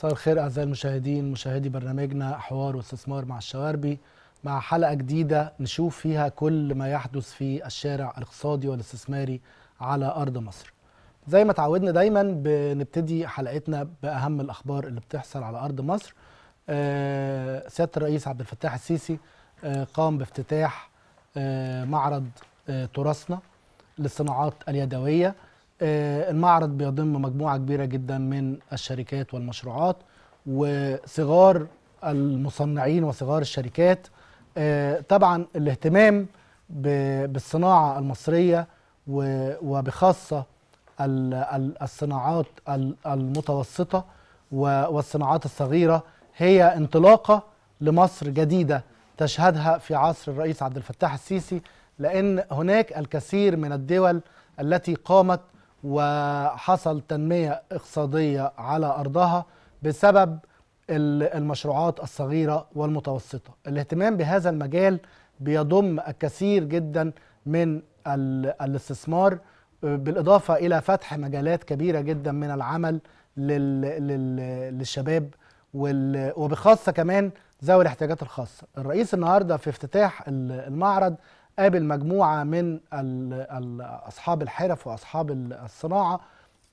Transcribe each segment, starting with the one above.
مساء الخير اعزائي المشاهدين مشاهدي برنامجنا حوار واستثمار مع الشواربي مع حلقه جديده نشوف فيها كل ما يحدث في الشارع الاقتصادي والاستثماري على ارض مصر زي ما تعودنا دايما بنبتدي حلقتنا باهم الاخبار اللي بتحصل على ارض مصر آه سياده الرئيس عبد الفتاح السيسي آه قام بافتتاح آه معرض آه، تراثنا للصناعات اليدويه آه، المعرض بيضم مجموعة كبيرة جدا من الشركات والمشروعات وصغار المصنعين وصغار الشركات آه، طبعا الاهتمام بالصناعة المصرية وبخاصة الصناعات المتوسطة والصناعات الصغيرة هي انطلاقة لمصر جديدة تشهدها في عصر الرئيس عبد الفتاح السيسي لأن هناك الكثير من الدول التي قامت وحصل تنمية اقتصادية على أرضها بسبب المشروعات الصغيرة والمتوسطة الاهتمام بهذا المجال بيضم الكثير جدا من الاستثمار بالإضافة إلى فتح مجالات كبيرة جدا من العمل للشباب وبخاصة كمان ذوي الاحتياجات الخاصة الرئيس النهاردة في افتتاح المعرض قابل مجموعه من اصحاب الحرف واصحاب الصناعه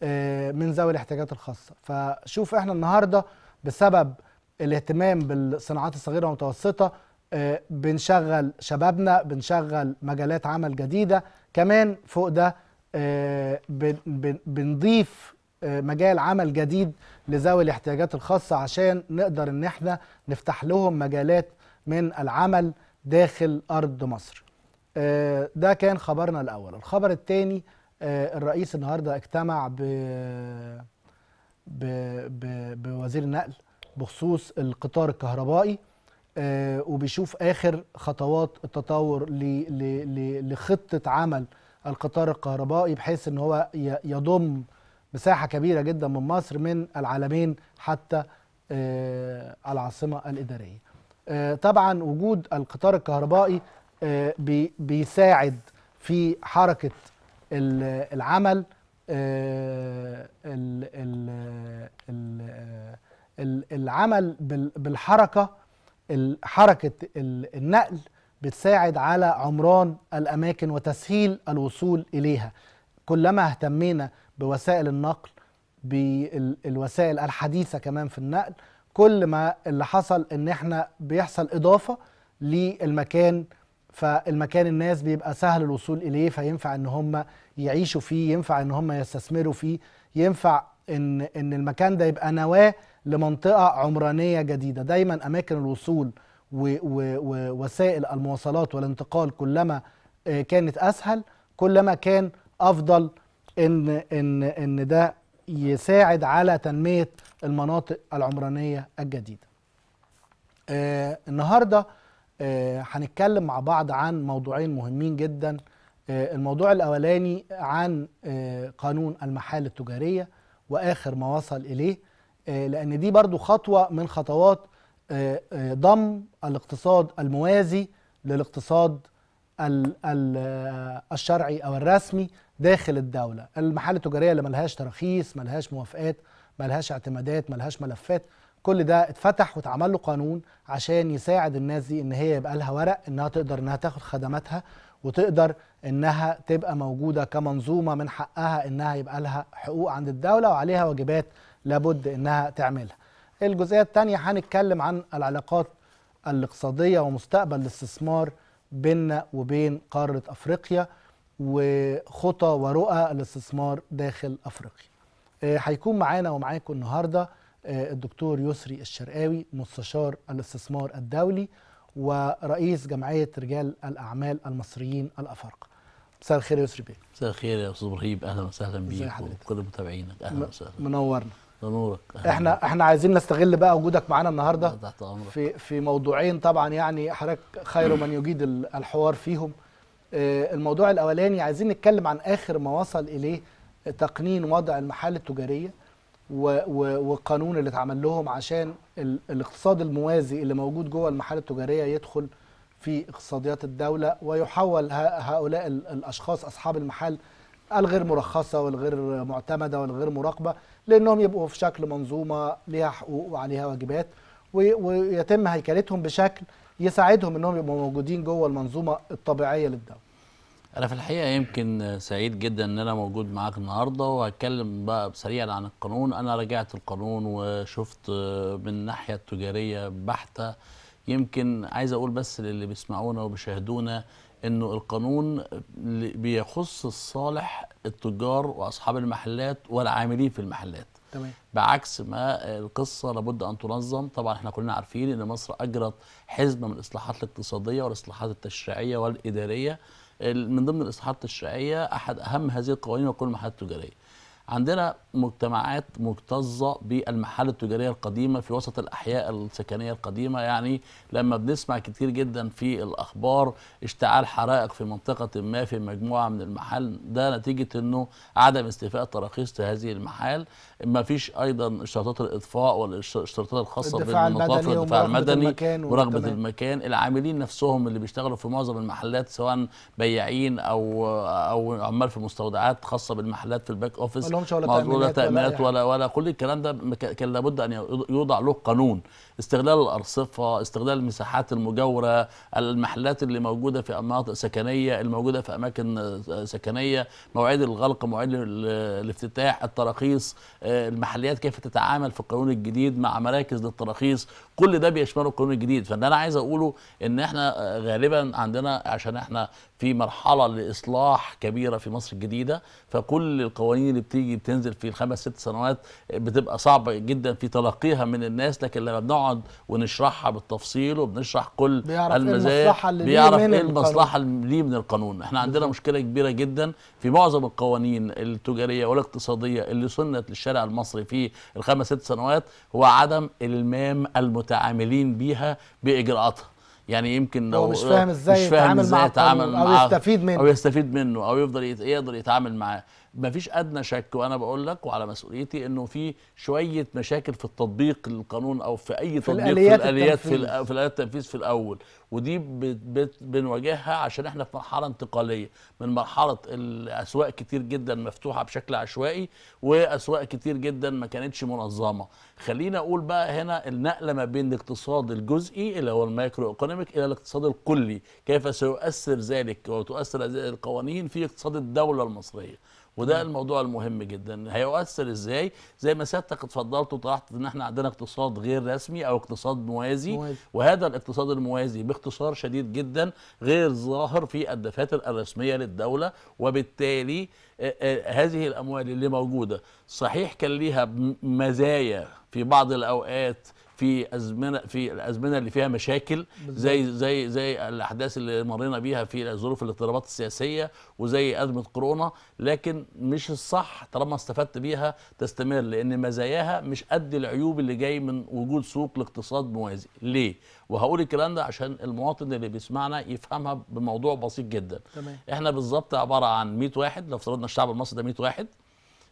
آه، من ذوي الاحتياجات الخاصه فشوف احنا النهارده بسبب الاهتمام بالصناعات الصغيره والمتوسطه آه، بنشغل شبابنا بنشغل مجالات عمل جديده كمان فوق ده آه، بنضيف مجال عمل جديد لذوي الاحتياجات الخاصه عشان نقدر ان احنا نفتح لهم مجالات من العمل داخل ارض مصر آه، ده كان خبرنا الاول الخبر الثاني آه، الرئيس النهارده اجتمع ب... ب... بوزير النقل بخصوص القطار الكهربائي آه، وبيشوف اخر خطوات التطور ل... ل... لخطه عمل القطار الكهربائي بحيث ان هو يضم مساحه كبيره جدا من مصر من العالمين حتى العاصمه الاداريه طبعا وجود القطار الكهربائي آه، بيساعد في حركه العمل آه، العمل بالحركه حركه النقل بتساعد على عمران الاماكن وتسهيل الوصول اليها كلما اهتمينا بوسائل النقل بالوسائل الحديثه كمان في النقل كل ما اللي حصل ان احنا بيحصل اضافه للمكان فالمكان الناس بيبقى سهل الوصول اليه فينفع ان هم يعيشوا فيه ينفع ان هم يستثمروا فيه ينفع ان ان المكان ده يبقى نواه لمنطقه عمرانيه جديده دايما اماكن الوصول ووسائل المواصلات والانتقال كلما آه، كانت اسهل كلما كان افضل ان ان ان ده يساعد على تنميه المناطق العمرانيه الجديده آه، النهارده آه، هنتكلم مع بعض عن موضوعين مهمين جدا آه، الموضوع الاولاني عن آه، قانون المحال التجاريه واخر ما وصل اليه لان دي برضو خطوه من خطوات ضم الاقتصاد الموازي للاقتصاد الشرعي او الرسمي داخل الدوله المحال التجاريه اللي ملهاش تراخيص ملهاش موافقات ملهاش اعتمادات ملهاش ملفات كل ده اتفتح واتعمل له قانون عشان يساعد الناس دي ان هي يبقى لها ورق انها تقدر انها تاخد خدماتها وتقدر انها تبقى موجوده كمنظومه من حقها انها يبقى لها حقوق عند الدوله وعليها واجبات لابد انها تعملها. الجزئيه الثانيه هنتكلم عن العلاقات الاقتصاديه ومستقبل الاستثمار بيننا وبين قاره افريقيا وخطى ورؤى الاستثمار داخل افريقيا. آه، هيكون معانا ومعاكم النهارده آه، الدكتور يسري الشرقاوي مستشار الاستثمار الدولي ورئيس جمعيه رجال الاعمال المصريين الافارقه. مساء الخير يا يسري بيه. مساء الخير يا استاذ ابراهيم اهلا وسهلا بيك وكل متابعينك اهلا وسهلا. منورنا. منورك احنا احنا عايزين نستغل بقى وجودك معانا النهارده في في موضوعين طبعا يعني حضرتك خير من يجيد الحوار فيهم آه، الموضوع الاولاني عايزين نتكلم عن اخر ما وصل اليه تقنين وضع المحال التجاريه والقانون اللي اتعمل لهم عشان الاقتصاد الموازي اللي موجود جوه المحال التجاريه يدخل في اقتصاديات الدوله ويحول هؤلاء الاشخاص اصحاب المحال الغير مرخصه والغير معتمده والغير مراقبه لانهم يبقوا في شكل منظومه ليها حقوق وعليها واجبات ويتم هيكلتهم بشكل يساعدهم انهم يبقوا موجودين جوه المنظومه الطبيعيه للدوله أنا في الحقيقة يمكن سعيد جدا إن أنا موجود معاك النهاردة وهتكلم بقى سريعا عن القانون أنا راجعت القانون وشفت من الناحية التجارية بحتة يمكن عايز أقول بس للي بيسمعونا وبيشاهدونا إنه القانون بيخص الصالح التجار وأصحاب المحلات والعاملين في المحلات تمام بعكس ما القصه لابد ان تنظم طبعا احنا كلنا عارفين ان مصر اجرت حزمه من الاصلاحات الاقتصاديه والاصلاحات التشريعيه والاداريه من ضمن الاصلاحات التشريعيه احد اهم هذه القوانين وكل المحلات التجاريه عندنا مجتمعات مكتظة بالمحال التجارية القديمة في وسط الأحياء السكنية القديمة يعني لما بنسمع كتير جدا في الأخبار اشتعال حرائق في منطقة ما في مجموعة من المحال ده نتيجة أنه عدم استيفاء تراخيص هذه المحال ما فيش ايضا اشتراطات الاطفاء والاشتراطات الخاصه بالنظافه والدفاع المدني ورغبه المكان المكان العاملين نفسهم اللي بيشتغلوا في معظم المحلات سواء بياعين او او عمال في مستودعات خاصه بالمحلات في الباك اوفيس ما ولا تامينات ولا ولا كل الكلام ده كان لابد ان يوضع له قانون استغلال الارصفه استغلال المساحات المجاوره المحلات اللي موجوده في مناطق سكنيه الموجوده في اماكن آه، سكنيه مواعيد الغلق مواعيد الافتتاح التراخيص آه، المحليات كيف تتعامل في القانون الجديد مع مراكز للتراخيص كل ده بيشمله القانون الجديد فاللي انا عايز اقوله ان احنا غالبا عندنا عشان احنا في مرحله لاصلاح كبيره في مصر الجديده فكل القوانين اللي بتيجي بتنزل في الخمس ست سنوات بتبقى صعبه جدا في تلقيها من الناس لكن لما بنقعد ونشرحها بالتفصيل وبنشرح كل المزايا بيعرف ايه, إيه المصلحه اللي ليه من القانون احنا عندنا مشكله كبيره جدا في معظم القوانين التجاريه والاقتصاديه اللي سنت للشارع المصري في الخمس ست سنوات هو عدم المام المت متعاملين بيها باجراءاتها يعني يمكن لو مش فاهم ازاي مش فاهم ازاي يتعامل معاه او يستفيد منه او يستفيد منه او يفضل يقدر يتعامل معاه ما فيش ادنى شك وانا بقول لك وعلى مسؤوليتي انه في شويه مشاكل في التطبيق للقانون او في اي تطبيق في الاليات في الاليات في, في الاليات التنفيذ في الاول ودي بنواجهها عشان احنا في مرحله انتقاليه من مرحله الاسواق كتير جدا مفتوحه بشكل عشوائي واسواق كتير جدا ما كانتش منظمه خلينا اقول بقى هنا النقله ما بين الاقتصاد الجزئي اللي هو المايكرو ايكونوميك الى الاقتصاد الكلي كيف سيؤثر ذلك وتؤثر هذه القوانين في اقتصاد الدوله المصريه وده الموضوع المهم جدا هيؤثر ازاي زي ما سيادتك اتفضلت وطرحت ان احنا عندنا اقتصاد غير رسمي او اقتصاد موازي, موازي. وهذا الاقتصاد الموازي باختصار شديد جدا غير ظاهر في الدفاتر الرسميه للدوله وبالتالي هذه الاموال اللي موجوده صحيح كان ليها مزايا في بعض الاوقات في ازمنه في الازمنه اللي فيها مشاكل زي زي زي الاحداث اللي مرينا بيها في ظروف الاضطرابات السياسيه وزي ازمه كورونا لكن مش الصح طالما استفدت بيها تستمر لان مزاياها مش قد العيوب اللي جاي من وجود سوق لاقتصاد موازي ليه وهقول الكلام ده عشان المواطن اللي بيسمعنا يفهمها بموضوع بسيط جدا تمام. احنا بالظبط عباره عن 100 واحد لو افترضنا الشعب المصري ده 100 واحد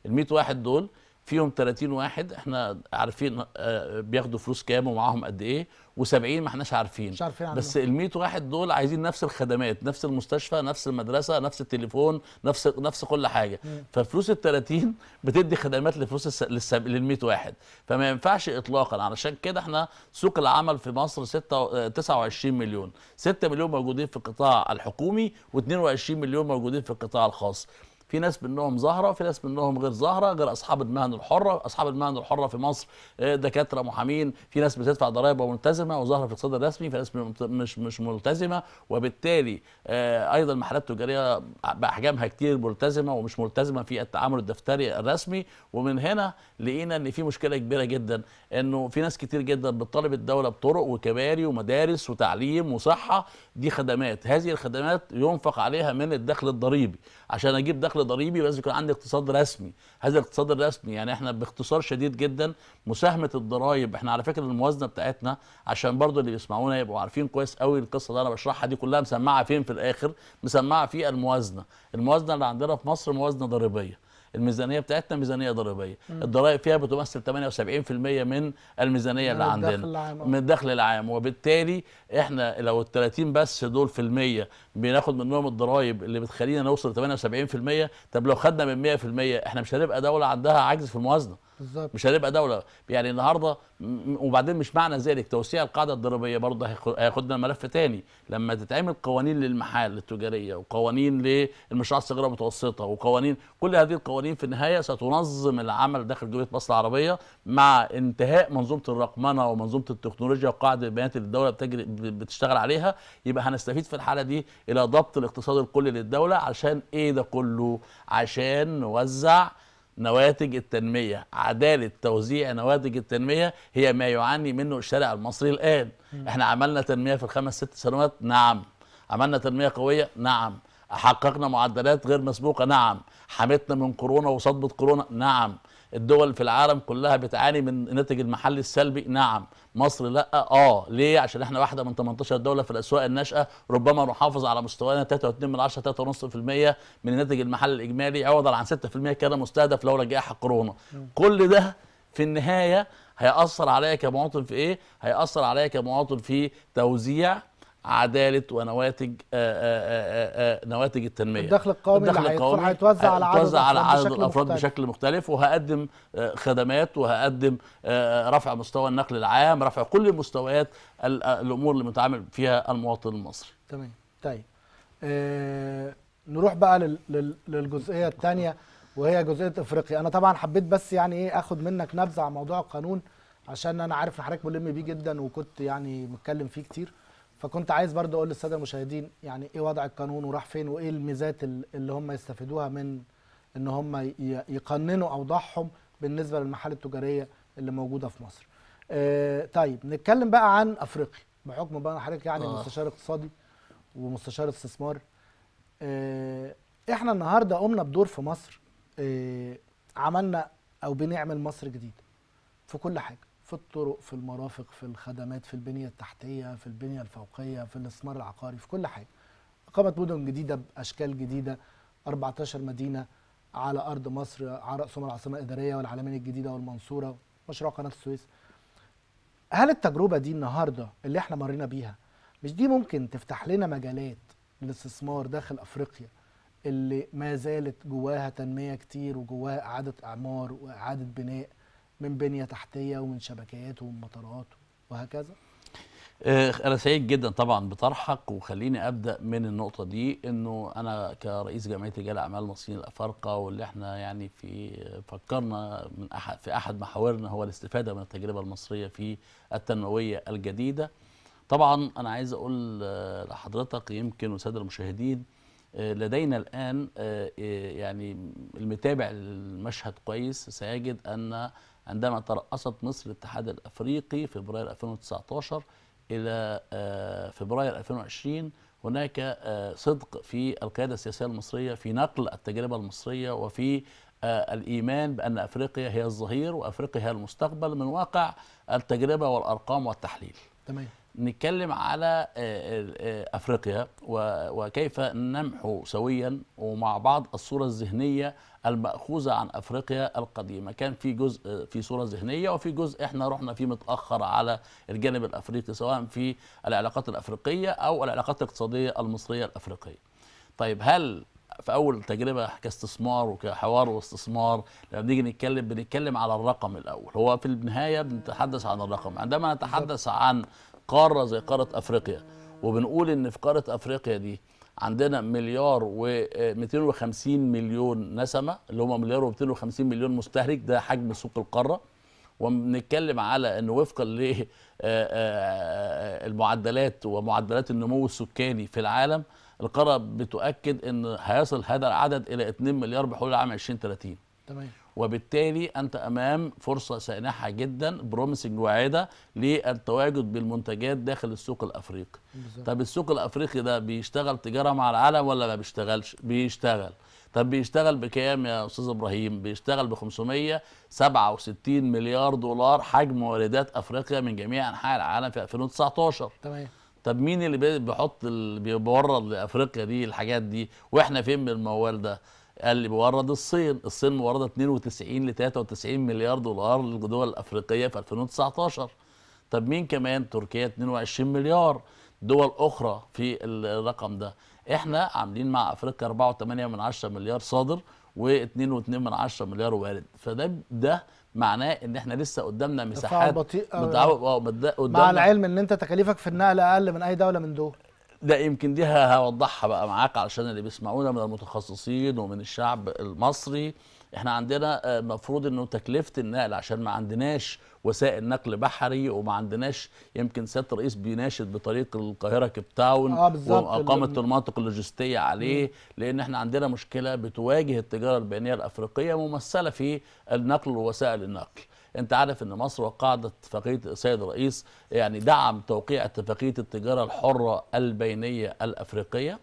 ال 100 واحد دول فيهم 30 واحد احنا عارفين آه، بياخدوا فلوس كام ومعاهم قد ايه و70 ما احناش عارفين مش عارفين بس ال 100 واحد دول عايزين نفس الخدمات نفس المستشفى نفس المدرسه نفس التليفون نفس نفس كل حاجه ففلوس ال 30 بتدي خدمات لفلوس لل 100 واحد فما ينفعش اطلاقا علشان كده احنا سوق العمل في مصر 6 29 آه، مليون 6 مليون موجودين في القطاع الحكومي و22 مليون موجودين في القطاع الخاص في ناس منهم زهره في ناس منهم غير زهره غير اصحاب المهن الحره اصحاب المهن الحره في مصر آه، دكاتره محامين في ناس بتدفع ضرائب وملتزمه وزهره في الاقتصاد الرسمي في ناس مش مش ملتزمه وبالتالي آه، ايضا المحلات التجاريه باحجامها كتير ملتزمه ومش ملتزمه في التعامل الدفتري الرسمي ومن هنا لقينا ان في مشكله كبيره جدا انه في ناس كتير جدا بتطالب الدوله بطرق وكباري ومدارس وتعليم وصحه دي خدمات هذه الخدمات ينفق عليها من الدخل الضريبي عشان اجيب دخل دخل ضريبي لازم يكون عندي اقتصاد رسمي هذا الاقتصاد الرسمي يعني احنا باختصار شديد جدا مساهمه الضرائب احنا على فكره الموازنه بتاعتنا عشان برضو اللي بيسمعونا يبقوا عارفين كويس قوي القصه اللي انا بشرحها دي كلها مسمعه فين في الاخر مسمعه في الموازنه الموازنه اللي عندنا في مصر موازنه ضريبيه الميزانيه بتاعتنا ميزانيه ضريبيه الضرائب فيها بتمثل 78% من الميزانيه اللي عندنا من الدخل العام وبالتالي احنا لو ال 30 بس دول في المية بناخد منهم الضرايب اللي بتخلينا نوصل ل 78% طب لو خدنا من 100% احنا مش هنبقى دوله عندها عجز في الموازنه بالظبط مش هنبقى دوله يعني النهارده وبعدين مش معنى ذلك توسيع القاعده الضريبيه برضه هياخدنا ملف تاني لما تتعمل قوانين للمحال التجاريه وقوانين للمشروعات الصغيره والمتوسطه وقوانين كل هذه القوانين في النهايه ستنظم العمل داخل جمهوريه مصر العربيه مع انتهاء منظومه الرقمنه ومنظومه التكنولوجيا وقاعده البيانات اللي الدوله بتجري بتشتغل عليها يبقى هنستفيد في الحاله دي الى ضبط الاقتصاد الكلي للدوله عشان ايه ده كله عشان نوزع نواتج التنمية عدالة توزيع نواتج التنمية هي ما يعاني منه الشارع المصري الآن م. احنا عملنا تنمية في الخمس ست سنوات نعم عملنا تنمية قوية نعم حققنا معدلات غير مسبوقة نعم حمتنا من كورونا وصدمة كورونا نعم الدول في العالم كلها بتعاني من الناتج المحلي السلبي نعم مصر لا اه ليه عشان احنا واحده من 18 دوله في الاسواق الناشئه ربما نحافظ على مستوانا 3.2 من 10 3.5% من الناتج المحلي الاجمالي عوضا عن 6% كان مستهدف لولا جائحه كورونا كل ده في النهايه هيأثر عليا كمواطن في ايه؟ هيأثر عليا كمواطن في توزيع عداله ونواتج آه، آه، آه، نواتج التنميه الدخل القومي الدخل القومي هيتوزع على عدد الافراد, على عدد بشكل, الأفراد مختلف. بشكل مختلف وهقدم خدمات وهقدم رفع مستوى النقل العام رفع كل مستويات الامور اللي متعامل فيها المواطن المصري تمام طيب آه نروح بقى للجزئيه الثانيه وهي جزئيه افريقيا انا طبعا حبيت بس يعني ايه اخد منك نبذه عن موضوع القانون عشان انا عارف ان حضرتك ملم بيه جدا وكنت يعني متكلم فيه كتير فكنت عايز برضو اقول للساده المشاهدين يعني ايه وضع القانون وراح فين وايه الميزات اللي هم يستفيدوها من ان هم يقننوا اوضاعهم بالنسبه للمحال التجاريه اللي موجوده في مصر. آه طيب نتكلم بقى عن افريقيا بحكم بقى حضرتك يعني آه. مستشار اقتصادي ومستشار استثمار. آه احنا النهارده قمنا بدور في مصر آه عملنا او بنعمل مصر جديده في كل حاجه. في الطرق في المرافق في الخدمات في البنية التحتية في البنية الفوقية في الاستثمار العقاري في كل حاجة قامت مدن جديدة بأشكال جديدة 14 مدينة على أرض مصر على رأسهم العاصمة الإدارية والعلمين الجديدة والمنصورة مشروع قناة السويس هل التجربة دي النهاردة اللي احنا مرينا بيها مش دي ممكن تفتح لنا مجالات للاستثمار داخل أفريقيا اللي ما زالت جواها تنمية كتير وجواها إعادة إعمار وإعادة بناء من بنيه تحتيه ومن شبكات ومن مطارات وهكذا آه، أنا سعيد جدا طبعا بطرحك وخليني أبدأ من النقطة دي إنه أنا كرئيس جمعية رجال أعمال المصريين الأفارقة واللي إحنا يعني في فكرنا من أحد في أحد محاورنا هو الاستفادة من التجربة المصرية في التنموية الجديدة. طبعا أنا عايز أقول لحضرتك يمكن والسادة المشاهدين آه، لدينا الآن آه، يعني المتابع المشهد كويس سيجد أن عندما ترأست مصر الاتحاد الأفريقي فبراير 2019 إلى آه، فبراير 2020 هناك آه، صدق في القيادة السياسية المصرية في نقل التجربة المصرية وفي آه، الإيمان بأن أفريقيا هي الظهير وأفريقيا هي المستقبل من واقع التجربة والأرقام والتحليل تمام نتكلم على افريقيا وكيف نمحو سويا ومع بعض الصوره الذهنيه المأخوذة عن أفريقيا القديمة كان في جزء في صورة ذهنية وفي جزء إحنا رحنا فيه متأخر على الجانب الأفريقي سواء في العلاقات الأفريقية أو العلاقات الاقتصادية المصرية الأفريقية طيب هل في اول تجربه كاستثمار وكحوار واستثمار لما بنيجي نتكلم بنتكلم على الرقم الاول هو في النهايه بنتحدث عن الرقم عندما نتحدث عن قاره زي قاره افريقيا وبنقول ان في قاره افريقيا دي عندنا مليار و250 آه، مليون نسمه اللي هم مليار و250 مليون مستهلك ده حجم سوق القاره وبنتكلم على ان وفقا للمعدلات آه، آه، ومعدلات النمو السكاني في العالم القاره بتؤكد ان هيصل هذا العدد الى 2 مليار بحلول عام 2030 تمام وبالتالي انت امام فرصه سانحه جدا بروميسنج واعده للتواجد بالمنتجات داخل السوق الافريقي بالزبط. طب السوق الافريقي ده بيشتغل تجاره مع العالم ولا ما بيشتغلش بيشتغل طب بيشتغل بكام يا استاذ ابراهيم بيشتغل ب 567 مليار دولار حجم واردات افريقيا من جميع انحاء العالم في 2019 تمام طب مين اللي بيحط اللي بيورد لافريقيا دي الحاجات دي واحنا فين من الموال ده قال لي بورد الصين الصين مورده 92 ل 93 مليار دولار للدول الافريقيه في 2019 طب مين كمان تركيا 22 مليار دول اخرى في الرقم ده احنا عاملين مع افريقيا 4.8 من 10 مليار صادر و2.2 من 10 مليار وارد فده ده معناه ان احنا لسه قدامنا مساحات بطيء آه، قدامنا مع العلم ان انت تكاليفك في النقل اقل من اي دوله من دول ده يمكن دي هوضحها بقى معاك علشان اللي بيسمعونا من المتخصصين ومن الشعب المصري احنا عندنا المفروض آه، انه تكلفه النقل عشان ما عندناش وسائل نقل بحري وما عندناش يمكن سياده الرئيس بيناشد بطريق القاهره كيب تاون آه واقامه اللي... المناطق اللوجستيه عليه م. لان احنا عندنا مشكله بتواجه التجاره البينيه الافريقيه ممثله في النقل ووسائل النقل انت عارف ان مصر وقعت اتفاقيه السيد الرئيس يعني دعم توقيع اتفاقيه التجاره الحره البينيه الافريقيه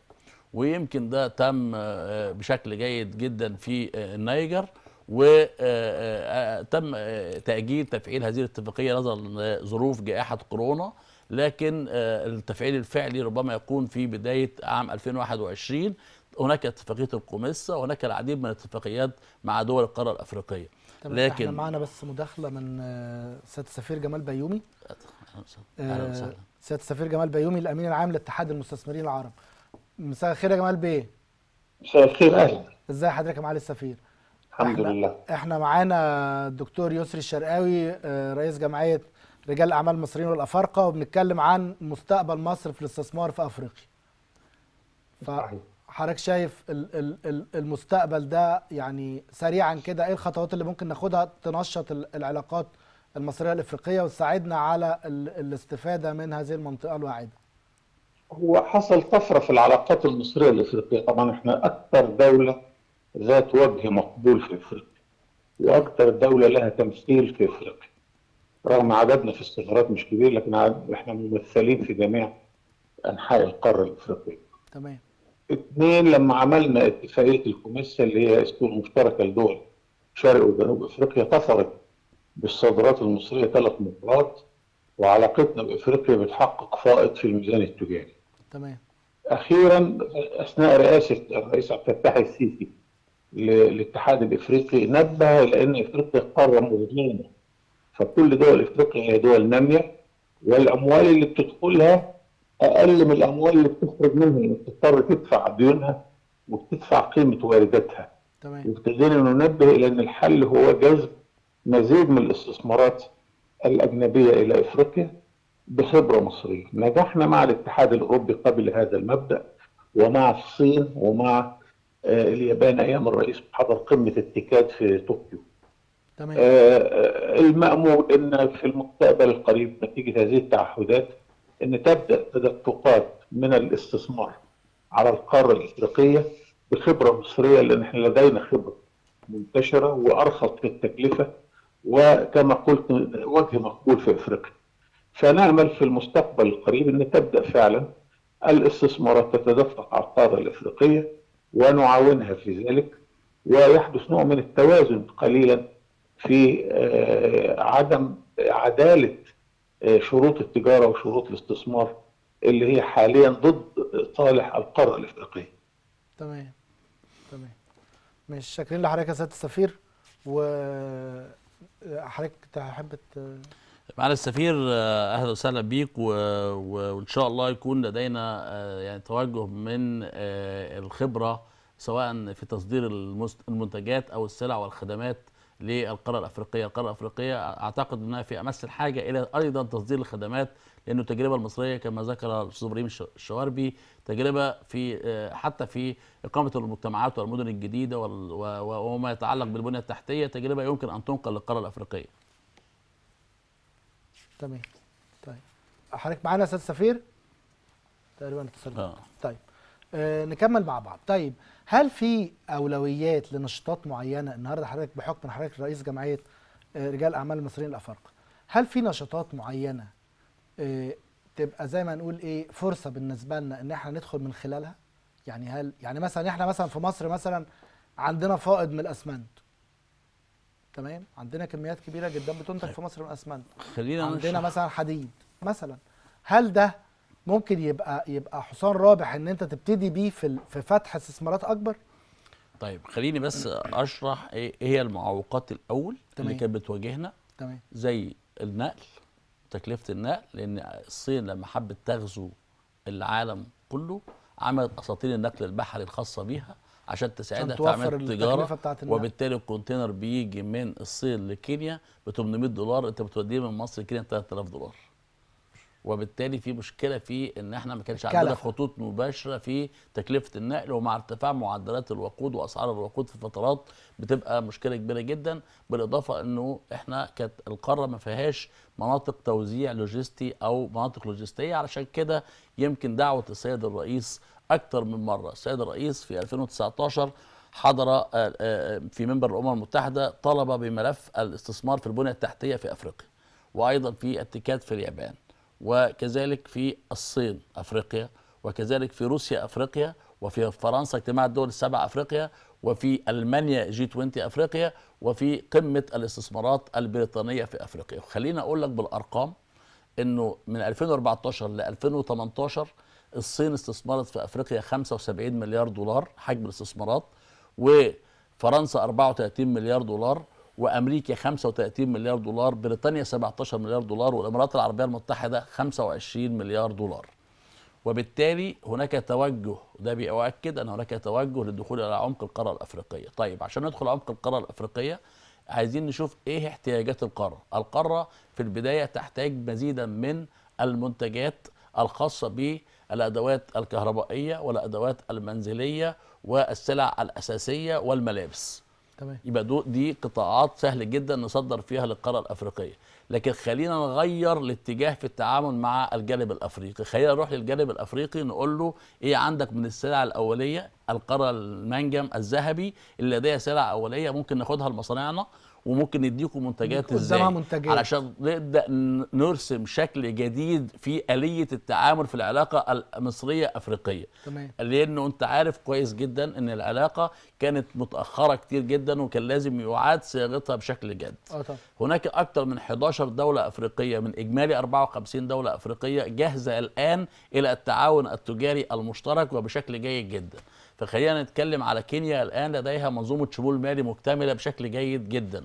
ويمكن ده تم آه، بشكل جيد جدا في آه، النيجر وتم آه، تاجيل تفعيل هذه الاتفاقيه نظرا لظروف جائحه كورونا لكن التفعيل الفعلي ربما يكون في بدايه عام 2021 هناك اتفاقيه القميصه وهناك العديد من الاتفاقيات مع دول القاره الافريقيه تمام لكن احنا معانا بس مداخله من آه، سياده السفير جمال بيومي اهلا وسهلا آه، سياده السفير جمال بيومي الامين العام لاتحاد المستثمرين العرب مساء الخير يا جمال بيه مساء الخير اهلا ازي حضرتك يا معالي السفير الحمد احنا لله احنا معانا الدكتور يسري الشرقاوي آه، رئيس جمعيه رجال الاعمال المصريين والافارقه وبنتكلم عن مستقبل مصر في الاستثمار في افريقيا ف... صحيح. حضرتك شايف المستقبل ده يعني سريعا كده ايه الخطوات اللي ممكن ناخدها تنشط العلاقات المصريه الافريقيه وتساعدنا على الاستفاده من هذه المنطقه الواعده هو حصل طفره في العلاقات المصريه الافريقيه طبعا احنا اكثر دوله ذات وجه مقبول في افريقيا واكثر دوله لها تمثيل في افريقيا رغم عددنا في السفارات مش كبير لكن احنا ممثلين في جميع انحاء القاره الافريقيه تمام اثنين لما عملنا اتفاقيه الكوميسا اللي هي اسطول مشتركة لدول شرق وجنوب افريقيا طفرت بالصادرات المصريه ثلاث مرات وعلاقتنا بافريقيا بتحقق فائض في الميزان التجاري. تمام. اخيرا اثناء رئاسه الرئيس عبد الفتاح السيسي للاتحاد الافريقي نبه لان افريقيا قاره مظلومه فكل دول افريقيا هي دول ناميه والاموال اللي بتدخلها اقل من الاموال اللي بتخرج اللي بتضطر تدفع ديونها وبتدفع قيمه وارداتها. تمام وابتدينا ننبه الى ان الحل هو جذب مزيد من الاستثمارات الاجنبيه الى افريقيا بخبره مصريه. نجحنا مع الاتحاد الاوروبي قبل هذا المبدا ومع الصين ومع آه، اليابان ايام الرئيس حضر قمه التكاد في طوكيو. تمام آه، آه، المأمول ان في المستقبل القريب نتيجه هذه التعهدات ان تبدا تدفقات من الاستثمار على القاره الافريقيه بخبره مصريه لان احنا لدينا خبره منتشره وارخص في التكلفه وكما قلت وجه مقبول في افريقيا. فنامل في المستقبل القريب ان تبدا فعلا الاستثمارات تتدفق على القاره الافريقيه ونعاونها في ذلك ويحدث نوع من التوازن قليلا في آه، عدم عداله شروط التجاره وشروط الاستثمار اللي هي حاليا ضد صالح القاره الافريقيه. تمام تمام مش شاكرين لحضرتك يا سياده السفير و حضرتك تحب معالي السفير اهلا وسهلا بيك و... وان شاء الله يكون لدينا آه، يعني توجه من آه، الخبره سواء في تصدير المنتجات او السلع والخدمات للقاره الافريقيه، القاره الافريقيه اعتقد انها في امس الحاجه الى ايضا تصدير الخدمات لانه التجربه المصريه كما ذكر الاستاذ ابراهيم الشواربي تجربه في آه، حتى في اقامه المجتمعات والمدن الجديده وما يتعلق بالبنيه التحتيه تجربه يمكن ان تنقل للقاره الافريقيه. تمام طيب حضرتك معانا استاذ سفير؟ تقريبا اتصلنا آه. طيب آه نكمل مع بعض طيب هل في اولويات لنشاطات معينه النهارده حضرتك بحكم حضرتك رئيس جمعيه آه، رجال اعمال المصريين الافارقه هل في نشاطات معينه آه، تبقى زي ما نقول ايه فرصه بالنسبه لنا ان احنا ندخل من خلالها يعني هل يعني مثلا احنا مثلا في مصر مثلا عندنا فائض من الاسمنت تمام عندنا كميات كبيره جدا بتنتج في مصر من الاسمنت خلينا عندنا مثلا حديد مثلا هل ده ممكن يبقى يبقى حصان رابح ان انت تبتدي بيه في في فتح استثمارات اكبر طيب خليني بس اشرح ايه, إيه هي المعوقات الاول تمام. اللي كانت بتواجهنا تمام زي النقل تكلفه النقل لان الصين لما حبت تغزو العالم كله عملت اساطير النقل البحري الخاصه بيها عشان تساعدها في عمليه التجاره وبالتالي الكونتينر بيجي من الصين لكينيا ب 800 دولار انت بتوديه من مصر لكينيا 3000 دولار وبالتالي في مشكله في ان احنا ما كانش عندنا خطوط مباشره في تكلفه النقل ومع ارتفاع معدلات الوقود واسعار الوقود في فترات بتبقى مشكله كبيره جدا بالاضافه انه احنا كانت القاره ما فيهاش مناطق توزيع لوجستي او مناطق لوجستيه علشان كده يمكن دعوه السيد الرئيس اكثر من مره السيد الرئيس في 2019 حضر آه، آه، في منبر الامم المتحده طلب بملف الاستثمار في البنيه التحتيه في افريقيا وايضا في التكات في اليابان وكذلك في الصين أفريقيا وكذلك في روسيا أفريقيا وفي فرنسا اجتماع الدول السبع أفريقيا وفي ألمانيا جي 20 أفريقيا وفي قمة الاستثمارات البريطانية في أفريقيا خلينا أقول لك بالأرقام أنه من 2014 ل 2018 الصين استثمرت في أفريقيا 75 مليار دولار حجم الاستثمارات وفرنسا 34 مليار دولار وامريكا 35 مليار دولار بريطانيا 17 مليار دولار والامارات العربيه المتحده 25 مليار دولار وبالتالي هناك توجه ده بيؤكد ان هناك توجه للدخول الى عمق القاره الافريقيه طيب عشان ندخل عمق القاره الافريقيه عايزين نشوف ايه احتياجات القاره القاره في البدايه تحتاج مزيدا من المنتجات الخاصه بالادوات الكهربائيه والادوات المنزليه والسلع الاساسيه والملابس تمام يبقى دو دي قطاعات سهل جدا نصدر فيها للقاره الافريقيه لكن خلينا نغير الاتجاه في التعامل مع الجانب الافريقي خلينا نروح للجانب الافريقي نقول له ايه عندك من السلع الاوليه القاره المنجم الذهبي اللي لديها سلع اوليه ممكن ناخدها لمصانعنا وممكن نديكم منتجات ازاي منتجات. علشان نبدا نرسم شكل جديد في اليه التعامل في العلاقه المصريه افريقيه تمام لانه انت عارف كويس جدا ان العلاقه كانت متاخره كتير جدا وكان لازم يعاد صياغتها بشكل جد آه، طبعا. هناك اكثر من 11 دوله افريقيه من اجمالي 54 دوله افريقيه جاهزه الان الى التعاون التجاري المشترك وبشكل جيد جدا فخلينا نتكلم على كينيا الآن لديها منظومة شمول مالي مكتملة بشكل جيد جدا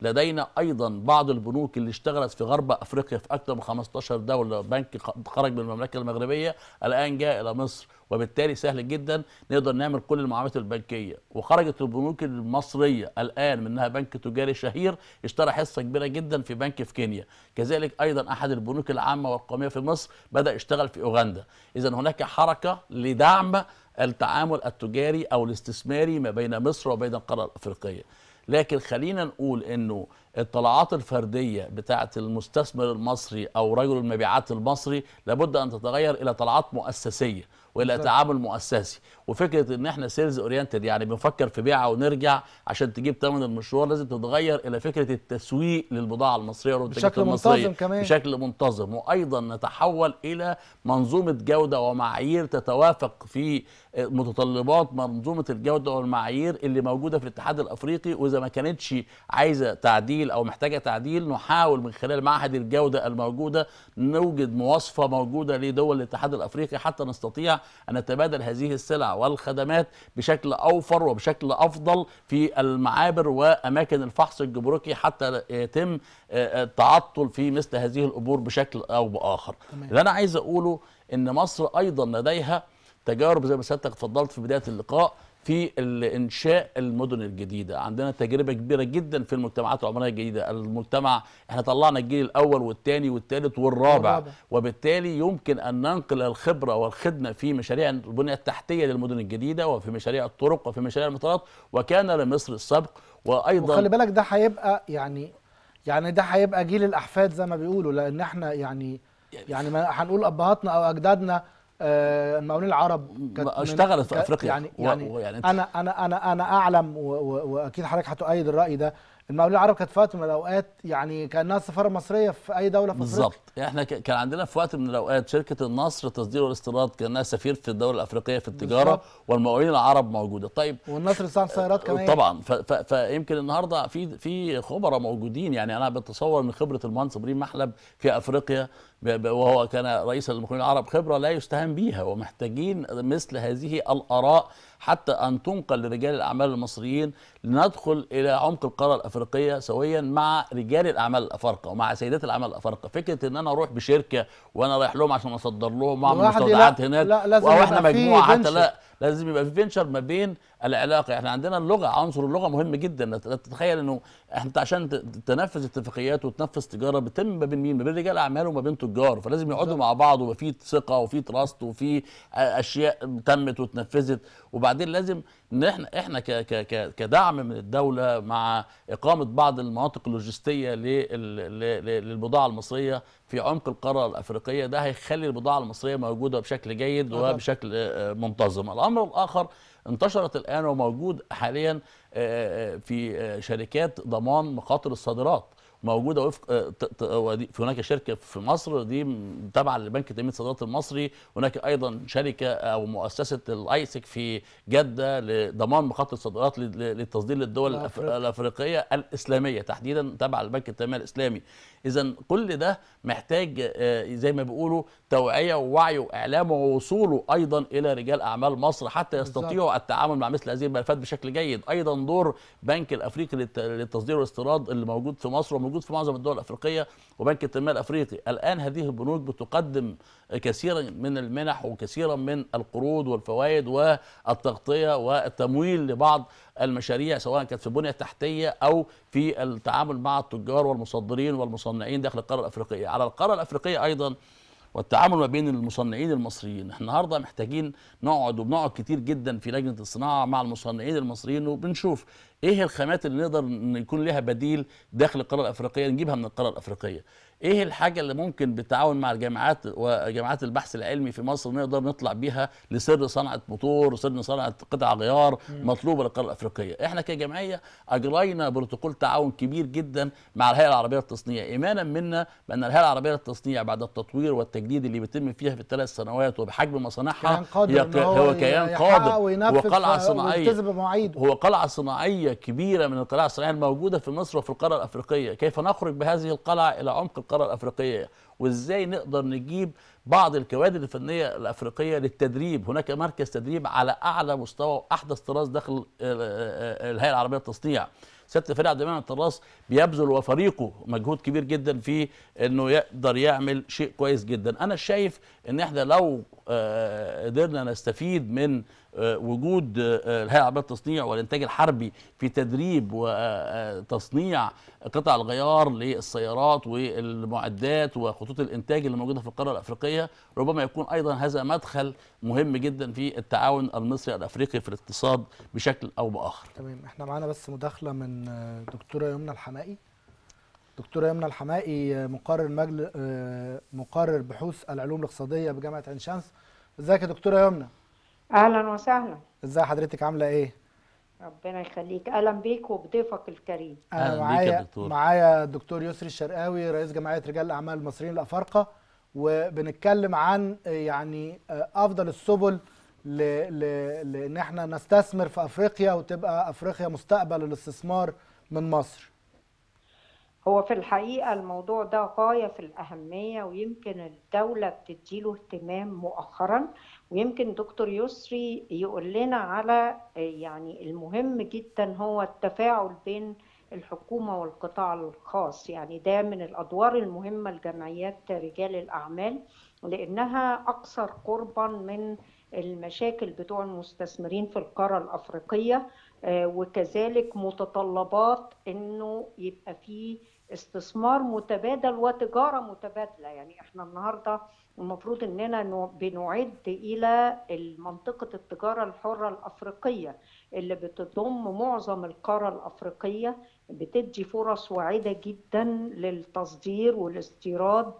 لدينا ايضا بعض البنوك اللي اشتغلت في غرب افريقيا في اكثر من 15 دوله بنك خرج من المملكه المغربيه الان جاء الى مصر وبالتالي سهل جدا نقدر نعمل كل المعاملات البنكيه وخرجت البنوك المصريه الان منها بنك تجاري شهير اشترى حصه كبيره جدا في بنك في كينيا كذلك ايضا احد البنوك العامه والقوميه في مصر بدا يشتغل في اوغندا اذا هناك حركه لدعم التعامل التجاري او الاستثماري ما بين مصر وبين القاره الافريقيه لكن خلينا نقول انه الطلعات الفرديه بتاعه المستثمر المصري او رجل المبيعات المصري لابد ان تتغير الى طلعات مؤسسيه والى تعامل مؤسسي وفكره ان احنا سيلز اورينتد يعني بنفكر في بيعه ونرجع عشان تجيب ثمن المشروع لازم تتغير الى فكره التسويق للبضاعه المصريه والمنتجات بشكل المصريه منتظم كمان. بشكل منتظم وايضا نتحول الى منظومه جوده ومعايير تتوافق في آه، متطلبات منظومه الجوده والمعايير اللي موجوده في الاتحاد الافريقي واذا ما كانتش عايزه تعديل او محتاجه تعديل نحاول من خلال معهد الجوده الموجوده نوجد مواصفه موجوده لدول الاتحاد الافريقي حتى نستطيع أن نتبادل هذه السلع والخدمات بشكل أوفر وبشكل أفضل في المعابر وأماكن الفحص الجمركي حتى يتم آه، آه، التعطل في مثل هذه الأمور بشكل أو بآخر تمام. اللي أنا عايز أقوله أن مصر أيضا لديها تجارب زي ما سيادتك اتفضلت في بداية اللقاء في انشاء المدن الجديده عندنا تجربه كبيره جدا في المجتمعات العمرانيه الجديده المجتمع احنا طلعنا الجيل الاول والثاني والثالث والرابع الرابع. وبالتالي يمكن ان ننقل الخبره والخدمه في مشاريع البنيه التحتيه للمدن الجديده وفي مشاريع الطرق وفي مشاريع المطارات وكان لمصر السبق وايضا وخلي بالك ده هيبقى يعني يعني ده هيبقى جيل الاحفاد زي ما بيقولوا لان احنا يعني يعني ما هنقول ابهاتنا او اجدادنا المقاولين آه، العرب اشتغلت في افريقيا يعني, يعني, يعني انا انا انا انا اعلم واكيد حضرتك هتؤيد الراي ده المقاولين العرب كانت في وقت من الاوقات يعني كانها السفاره المصريه في اي دوله في بالظبط احنا كان عندنا في وقت من الاوقات شركه النصر تصدير والاستيراد كانها سفير في الدوله الافريقيه في التجاره والمقاولين العرب موجوده طيب والنصر صنع آه، سيارات كمان طبعا فيمكن النهارده في في خبراء موجودين يعني انا بتصور من خبره المهندس ابراهيم محلب في افريقيا وهو كان رئيس المقاولين العرب خبره لا يستهان بها ومحتاجين مثل هذه الاراء حتى أن تنقل لرجال الأعمال المصريين لندخل إلى عمق القارة الأفريقية سويا مع رجال الأعمال الأفارقة ومع سيدات الأعمال الأفارقة فكرة إن أنا أروح بشركة وأنا رايح لهم عشان أصدر لهم وأعمل مستودعات هناك لا لازم أو إحنا مجموعة حتى لا لازم يبقى في فينشر ما بين العلاقه احنا عندنا اللغه عنصر اللغه مهم جدا تتخيل انه انت عشان تنفذ اتفاقيات وتنفذ تجاره بتتم ما بين مين ما بين رجال اعمال وما بين تجار فلازم يقعدوا مع بعض ويبقى في ثقه وفي تراست وفي اشياء تمت وتنفذت وبعدين لازم ان احنا احنا ك ك كدعم من الدوله مع اقامه بعض المناطق اللوجستيه للبضاعه المصريه في عمق القاره الافريقيه ده هيخلي البضاعه المصريه موجوده بشكل جيد وبشكل آه، آه، منتظم الامر الاخر انتشرت الان وموجود حاليا آه، في شركات ضمان مخاطر الصادرات موجوده وفق آه، هناك شركه في مصر دي تابعه لبنك تامين الصادرات المصري هناك ايضا شركه او مؤسسه الايسك في جده لضمان مخاطر الصادرات للتصدير للدول الافريقيه الاسلاميه تحديدا تابعه لبنك التنميه الاسلامي اذا كل ده محتاج آه، زي ما بيقولوا توعيه ووعي واعلام ووصوله ايضا الى رجال اعمال مصر حتى يستطيعوا التعامل مع مثل هذه الملفات بشكل جيد ايضا دور بنك الافريقي للتصدير والاستيراد اللي موجود في مصر وموجود موجود في معظم الدول الافريقيه وبنك التنميه الافريقي الان هذه البنوك بتقدم كثيرا من المنح وكثيرا من القروض والفوائد والتغطيه والتمويل لبعض المشاريع سواء كانت في البنيه التحتيه او في التعامل مع التجار والمصدرين والمصنعين داخل القاره الافريقيه على القاره الافريقيه ايضا والتعامل ما بين المصنعين المصريين احنا النهارده محتاجين نقعد وبنقعد كتير جدا في لجنه الصناعه مع المصنعين المصريين وبنشوف ايه الخامات اللي نقدر يكون لها بديل داخل القاره الافريقيه نجيبها من القاره الافريقيه ايه الحاجه اللي ممكن بالتعاون مع الجامعات وجامعات البحث العلمي في مصر نقدر نطلع بيها لسر صنعه موتور وسر صنعه قطع غيار مطلوبه للقاره الافريقيه احنا كجمعيه اجرينا بروتوكول تعاون كبير جدا مع الهيئه العربيه للتصنيع ايمانا منا بان الهيئه العربيه للتصنيع بعد التطوير والتجديد اللي بيتم فيها في الثلاث سنوات وبحجم مصانعها هو كيان قادر هو قلعه صناعيه هو قلعه صناعيه كبيره من القلاع الصناعيه الموجوده في مصر وفي القاره الافريقيه كيف نخرج بهذه القلعه الى عمق القاره الافريقيه وازاي نقدر نجيب بعض الكوادر الفنيه الافريقيه للتدريب هناك مركز تدريب على اعلى مستوى واحدث طراز داخل الهيئه العربيه للتصنيع سياده الفريق عبد المنعم الطراس بيبذل وفريقه مجهود كبير جدا في انه يقدر يعمل شيء كويس جدا انا شايف ان احنا لو آه، قدرنا نستفيد من وجود آه، آه، الهيئه العربيه للتصنيع والانتاج الحربي في تدريب وتصنيع آه، قطع الغيار للسيارات والمعدات وخطوط الانتاج اللي موجوده في القاره الافريقيه ربما يكون ايضا هذا مدخل مهم جدا في التعاون المصري الافريقي في الاقتصاد بشكل او باخر. تمام احنا معانا بس مداخله من دكتوره يمنى الحمائي دكتورة يمنى الحمائي مقرر مجلس مقرر بحوث العلوم الاقتصادية بجامعة عين شمس ازيك يا دكتورة يمنى اهلا وسهلا ازي حضرتك عامله ايه ربنا يخليك اهلا بيك وبضيفك الكريم انا آه، آه، معايا معايا الدكتور يسري الشرقاوي رئيس جمعيه رجال الاعمال المصريين الافارقه وبنتكلم عن يعني آه، افضل السبل ل... ل... لان احنا نستثمر في افريقيا وتبقى افريقيا مستقبل الاستثمار من مصر هو في الحقيقه الموضوع ده غايه في الاهميه ويمكن الدوله بتديله اهتمام مؤخرا ويمكن دكتور يسري يقول لنا على آه، يعني المهم جدا هو التفاعل بين الحكومه والقطاع الخاص يعني ده من الادوار المهمه لجمعيات رجال الاعمال لانها اكثر قربا من المشاكل بتوع المستثمرين في القاره الافريقيه آه، وكذلك متطلبات انه يبقى في استثمار متبادل وتجاره متبادله يعني احنا النهارده المفروض اننا بنعد الى منطقه التجاره الحره الافريقيه اللي بتضم معظم القاره الافريقيه بتدي فرص واعده جدا للتصدير والاستيراد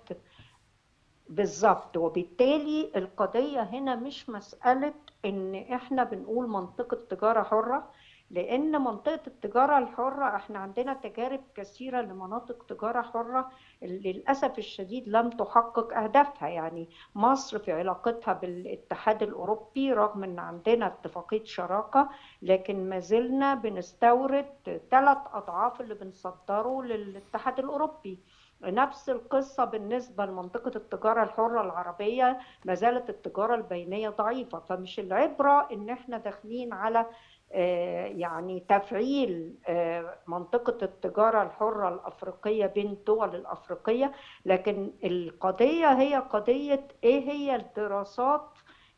بالظبط وبالتالي القضيه هنا مش مساله ان احنا بنقول منطقه تجاره حره لان منطقه التجاره الحره احنا عندنا تجارب كثيره لمناطق تجاره حره للاسف الشديد لم تحقق اهدافها يعني مصر في علاقتها بالاتحاد الاوروبي رغم ان عندنا اتفاقيه شراكه لكن ما زلنا بنستورد ثلاث اضعاف اللي بنصدره للاتحاد الاوروبي نفس القصة بالنسبة لمنطقة التجارة الحرة العربية ما زالت التجارة البينية ضعيفة فمش العبرة إن إحنا داخلين على آه، يعني تفعيل آه، منطقة التجارة الحرة الأفريقية بين الدول الأفريقية لكن القضية هي قضية إيه هي الدراسات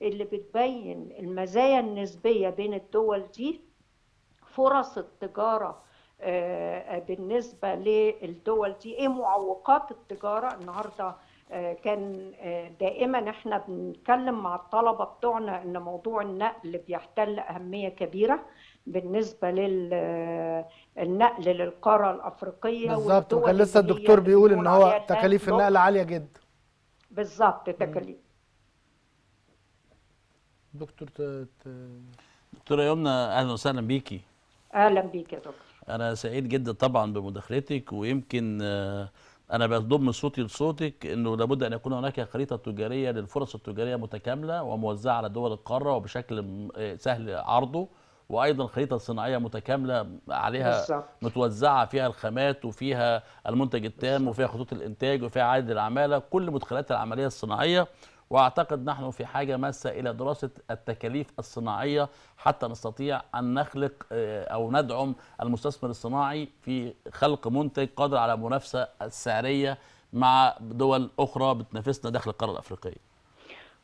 اللي بتبين المزايا النسبية بين الدول دي فرص التجارة آه، بالنسبة للدول دي إيه معوقات التجارة النهاردة آه، كان آه، دائما احنا بنتكلم مع الطلبه بتوعنا ان موضوع النقل بيحتل اهميه كبيره بالنسبه للنقل آه، للقاره الافريقيه بالظبط وكان لسه الدكتور بيقول ان هو تكاليف النقل عاليه جدا بالظبط تكاليف دكتور ت... دكتوره يمنى اهلا وسهلا بيكي اهلا بيك يا دكتور انا سعيد جدا طبعا بمداخلتك ويمكن آه انا بضم صوتي لصوتك انه لابد ان يكون هناك خريطه تجاريه للفرص التجاريه متكامله وموزعه على دول القاره وبشكل آه، سهل عرضه وايضا خريطه صناعيه متكامله عليها بالزبط. متوزعه فيها الخامات وفيها المنتج التام بالزبط. وفيها خطوط الانتاج وفيها عائد العماله كل مدخلات العمليه الصناعيه واعتقد نحن في حاجه ماسه الى دراسه التكاليف الصناعيه حتى نستطيع ان نخلق آه، او ندعم المستثمر الصناعي في خلق منتج قادر على منافسه السعريه مع دول اخرى بتنافسنا داخل القاره الافريقيه.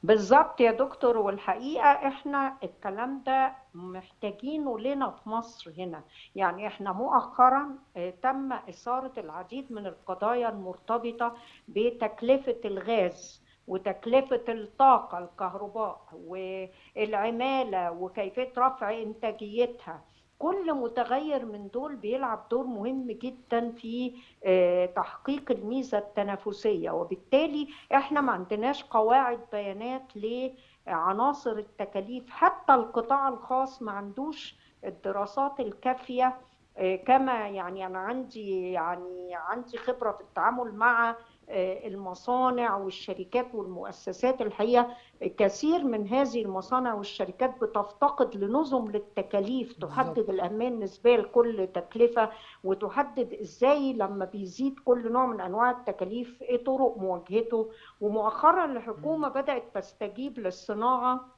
بالظبط يا دكتور والحقيقه احنا الكلام ده محتاجينه لنا في مصر هنا يعني احنا مؤخرا آه، تم اثاره العديد من القضايا المرتبطه بتكلفه الغاز وتكلفة الطاقة الكهرباء والعمالة وكيفية رفع إنتاجيتها كل متغير من دول بيلعب دور مهم جدا في آه، تحقيق الميزة التنافسية وبالتالي احنا ما عندناش قواعد بيانات لعناصر التكاليف حتى القطاع الخاص ما عندوش الدراسات الكافية آه، كما يعني انا عندي يعني عندي خبره في التعامل مع آه، المصانع والشركات والمؤسسات الحقيقه كثير من هذه المصانع والشركات بتفتقد لنظم للتكاليف تحدد الاهميه النسبيه لكل تكلفه وتحدد ازاي لما بيزيد كل نوع من انواع التكاليف ايه طرق مواجهته ومؤخرا الحكومه بدات تستجيب للصناعه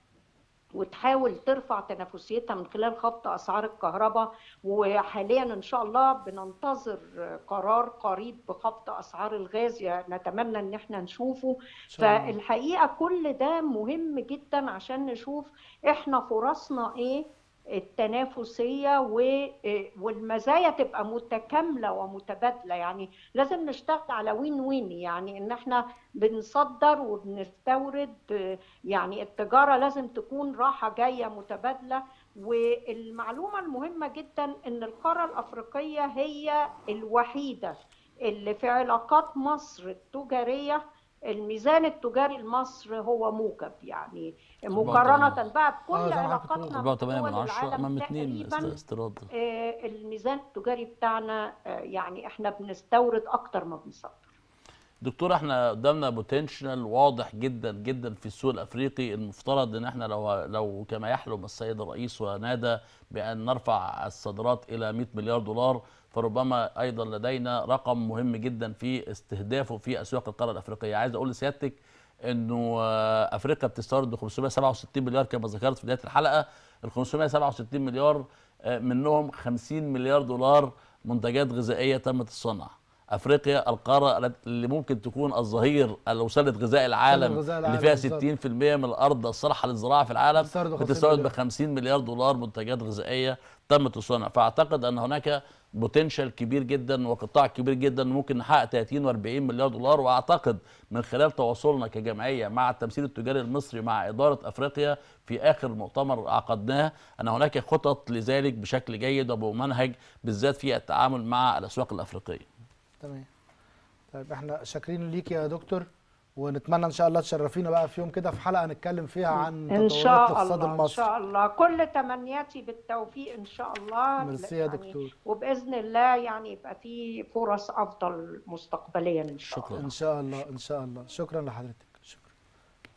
وتحاول ترفع تنافسيتها من خلال خفض اسعار الكهرباء وحاليا ان شاء الله بننتظر قرار قريب بخفض اسعار الغاز يعني نتمنى ان احنا نشوفه فالحقيقه كل ده مهم جدا عشان نشوف احنا فرصنا ايه التنافسيه آه، والمزايا تبقى متكامله ومتبادله يعني لازم نشتغل على وين وين يعني ان احنا بنصدر وبنستورد آه، يعني التجاره لازم تكون راحه جايه متبادله والمعلومه المهمه جدا ان القاره الافريقيه هي الوحيده اللي في علاقات مصر التجاريه الميزان التجاري المصري هو موجب يعني مقارنه بقى بكل آه، علاقاتنا بدول العالم تقريبا استيراد آه، الميزان التجاري بتاعنا آه، يعني احنا بنستورد اكتر ما بنصدر دكتور احنا قدامنا بوتنشال واضح جدا جدا في السوق الافريقي المفترض ان احنا لو لو كما يحلم السيد الرئيس ونادى بان نرفع الصادرات الى 100 مليار دولار فربما ايضا لدينا رقم مهم جدا في استهدافه في اسواق القاره الافريقيه عايز اقول لسيادتك انه آه، افريقيا بتستورد 567 مليار كما ذكرت في بدايه الحلقه ال 567 مليار آه، منهم 50 مليار دولار منتجات غذائيه تمت الصنع افريقيا القاره اللي ممكن تكون الظهير لو سلت غذاء العالم اللي فيها 60% من الارض الصالحه للزراعه في العالم بتستورد ب 50 مليار دولار منتجات غذائيه تمت الصنع فاعتقد ان هناك بوتنشال كبير جدا وقطاع كبير جدا ممكن نحقق 30 و40 مليار دولار واعتقد من خلال تواصلنا كجمعيه مع التمثيل التجاري المصري مع اداره افريقيا في اخر مؤتمر عقدناه ان هناك خطط لذلك بشكل جيد وبمنهج بالذات في التعامل مع الاسواق الافريقيه. تمام. طيب احنا شاكرين ليك يا دكتور ونتمنى ان شاء الله تشرفينا بقى في يوم كده في حلقه نتكلم فيها عن إن شاء الاقتصاد المصري ان شاء الله كل تمنياتي بالتوفيق ان شاء الله ميرسي يا يعني دكتور وباذن الله يعني يبقى في فرص افضل مستقبليا ان شاء شكرا. الله ان شاء الله ان شاء الله شكرا لحضرتك شكرا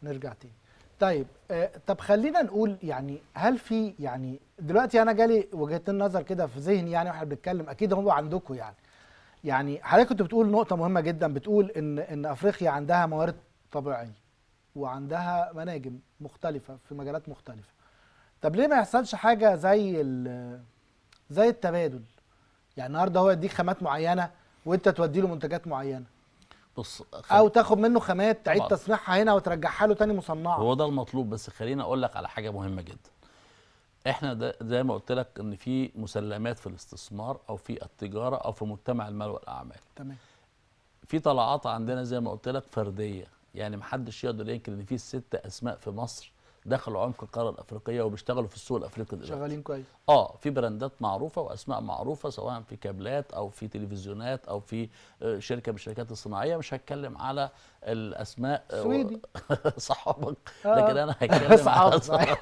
نرجع تاني طيب آه طب خلينا نقول يعني هل في يعني دلوقتي انا جالي وجهه النظر كده في ذهني يعني واحنا بنتكلم اكيد هم عندكم يعني يعني حضرتك كنت بتقول نقطه مهمه جدا بتقول ان ان افريقيا عندها موارد طبيعيه وعندها مناجم مختلفه في مجالات مختلفه طب ليه ما يحصلش حاجه زي زي التبادل يعني النهارده هو يديك خامات معينه وانت تودي له منتجات معينه بص خل... او تاخد منه خامات تعيد تصنيعها هنا وترجعها له تاني مصنعه هو ده المطلوب بس خليني اقول لك على حاجه مهمه جدا احنا زي ما قلت لك ان في مسلمات في الاستثمار او في التجاره او في مجتمع المال والاعمال تمام في طلعات عندنا زي ما قلت لك فرديه يعني محدش يقدر ينكر ان في ست اسماء في مصر دخلوا عمق القاره الافريقيه وبيشتغلوا في السوق الافريقي دلوقتي شغالين كويس اه في براندات معروفه واسماء معروفه سواء في كابلات او في تلفزيونات او في آه، شركه من الشركات الصناعيه مش هتكلم على الاسماء سويدي صحابك آه. لكن انا هتكلم على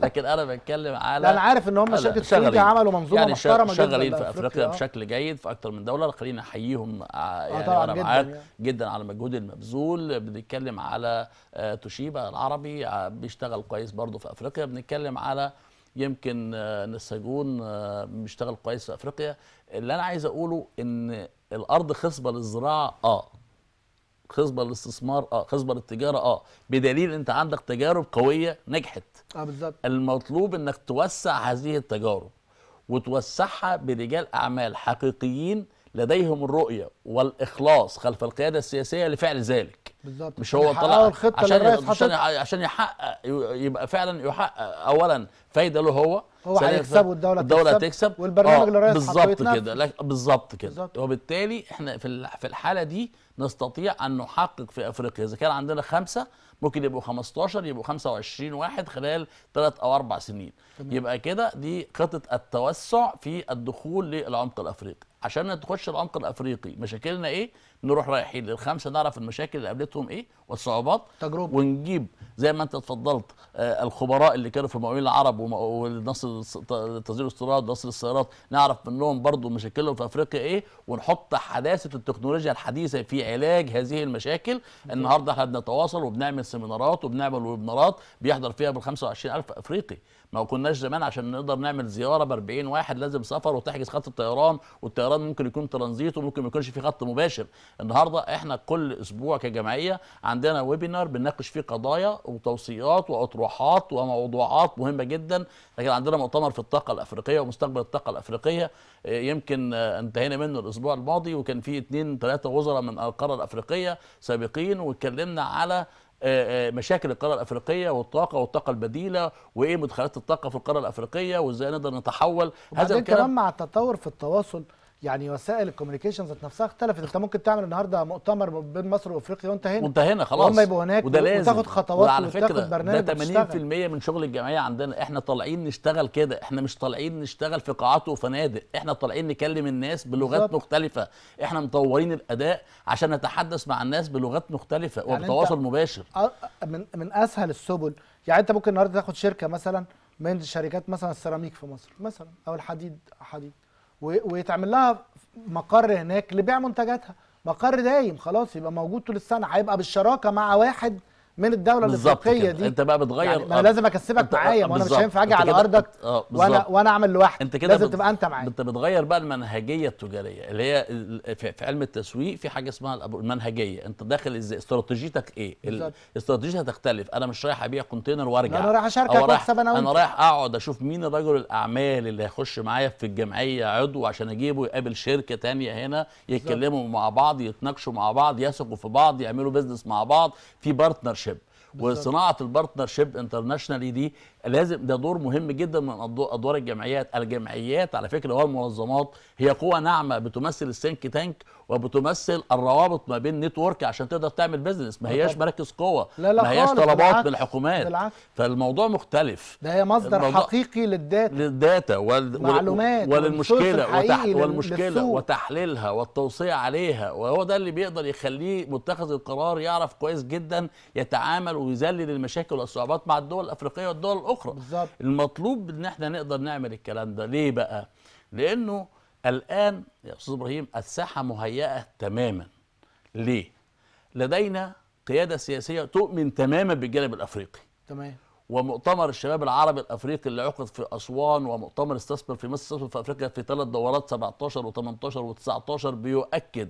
لكن انا بتكلم على انا عارف ان هم شركه سويدي عملوا منظومه يعني محترمه شغالين في افريقيا آه. بشكل جيد في اكثر من دوله خلينا احييهم آه، يعني انا معاك يعني. جدا على المجهود المبذول بنتكلم على توشيبا العربي بيشتغل كويس برضه في افريقيا بنتكلم على يمكن نساجون بيشتغل كويس في افريقيا اللي انا عايز اقوله ان الارض خصبه للزراعه اه خصبه الاستثمار اه خصبه التجاره اه بدليل انت عندك تجارب قويه نجحت اه بالظبط المطلوب انك توسع هذه التجارب وتوسعها برجال اعمال حقيقيين لديهم الرؤيه والاخلاص خلف القياده السياسيه لفعل ذلك بالظبط مش هو طلع عشان عشان يحقق يبقى فعلا يحقق اولا فايده له هو هو والدوله الدوله الدوله هتكسب والبرنامج اللي آه، الرئيس بالظبط كده بالظبط كده وبالتالي احنا في في الحاله دي نستطيع ان نحقق في افريقيا اذا كان عندنا خمسه ممكن يبقوا 15 يبقوا 25 واحد خلال ثلاث او اربع سنين تمام. يبقى كده دي خطه التوسع في الدخول للعمق الافريقي عشان تخش العمق الافريقي مشاكلنا ايه نروح رايحين للخمسه نعرف المشاكل اللي قابلتهم ايه والصعوبات تجربة. ونجيب زي ما انت اتفضلت آه الخبراء اللي كانوا في المقاولين العرب ونصر التصدير الاستيراد ونصر السيارات نعرف منهم برضو مشاكلهم في افريقيا ايه ونحط حداثه التكنولوجيا الحديثه في علاج هذه المشاكل النهارده احنا بنتواصل وبنعمل سيمينارات وبنعمل ويبنارات بيحضر فيها بال 25000 افريقي ما كناش زمان عشان نقدر نعمل زياره ب 40 واحد لازم سفر وتحجز خط الطيران والطيران ممكن يكون ترانزيت وممكن ما يكونش في خط مباشر النهارده احنا كل اسبوع كجمعيه عندنا ويبينار بنناقش فيه قضايا وتوصيات واطروحات وموضوعات مهمه جدا لكن عندنا مؤتمر في الطاقه الافريقيه ومستقبل الطاقه الافريقيه يمكن انتهينا منه الاسبوع الماضي وكان في اثنين ثلاثه وزراء من القاره الافريقيه سابقين واتكلمنا على آه، آه، مشاكل القاره الافريقيه والطاقه والطاقه البديله وايه مدخلات الطاقه في القاره الافريقيه وازاي نقدر نتحول هذا الكلام مع التطور في التواصل يعني وسائل الكوميونيكيشن ذات نفسها اختلفت انت ممكن تعمل النهارده مؤتمر بين مصر وافريقيا وانت هنا وانت هنا خلاص وهم يبقوا هناك وده لازم وتاخد خطوات وعلى فكره ده 80% من شغل الجمعيه عندنا احنا طالعين نشتغل كده احنا مش طالعين نشتغل في قاعات وفنادق احنا طالعين نكلم الناس بلغات بالزبط. مختلفه احنا مطورين الاداء عشان نتحدث مع الناس بلغات مختلفه يعني وبتواصل مباشر من من اسهل السبل يعني انت ممكن النهارده تاخد شركه مثلا من شركات مثلا السيراميك في مصر مثلا او الحديد حديد ويتعمل لها مقر هناك لبيع منتجاتها مقر دايم خلاص يبقى موجود طول السنه هيبقى بالشراكه مع واحد من الدوله الافريقيه دي انت بقى بتغير يعني ما انا لازم اكسبك معايا ما انا مش هينفع اجي على ارضك آه، وانا وانا اعمل لوحدي انت كده لازم بت... تبقى انت معايا انت بتغير بقى المنهجيه التجاريه اللي هي في علم التسويق في حاجه اسمها المنهجيه انت داخل ازاي استراتيجيتك ايه استراتيجيتها هتختلف انا مش رايح ابيع كونتينر وارجع انا رايح اشاركك واكسب انا وانت انا رايح اقعد اشوف مين رجل الاعمال اللي هيخش معايا في الجمعيه عضو عشان اجيبه يقابل شركه تانية هنا يتكلموا مع بعض يتناقشوا مع بعض يثقوا في بعض يعملوا بزنس مع بعض في بارتنر وصناعه البارتنرشيب انترناشونالي دي لازم ده دور مهم جدا من ادوار الجمعيات الجمعيات على فكره والمنظمات هي قوه ناعمه بتمثل السينك تانك وبتمثل الروابط ما بين نتورك عشان تقدر تعمل بيزنس ما هياش مراكز قوه لا لا ما هياش طلبات من الحكومات بالعكس. فالموضوع مختلف ده هي مصدر حقيقي للداتا للداتا وال... معلومات وللمشكله وتح... والمشكله للسوق. وتحليلها والتوصيه عليها وهو ده اللي بيقدر يخليه متخذ القرار يعرف كويس جدا يتعامل ويذلل المشاكل والصعوبات مع الدول الافريقيه والدول الاخرى اخرى بالزبط. المطلوب ان احنا نقدر نعمل الكلام ده ليه بقى لانه الان يا استاذ ابراهيم الساحه مهيئه تماما ليه لدينا قياده سياسيه تؤمن تماما بالجانب الافريقي تمام ومؤتمر الشباب العربي الافريقي اللي عقد في اسوان ومؤتمر استثمر في مصر استثمر في افريقيا في ثلاث دورات 17 و18 و19 بيؤكد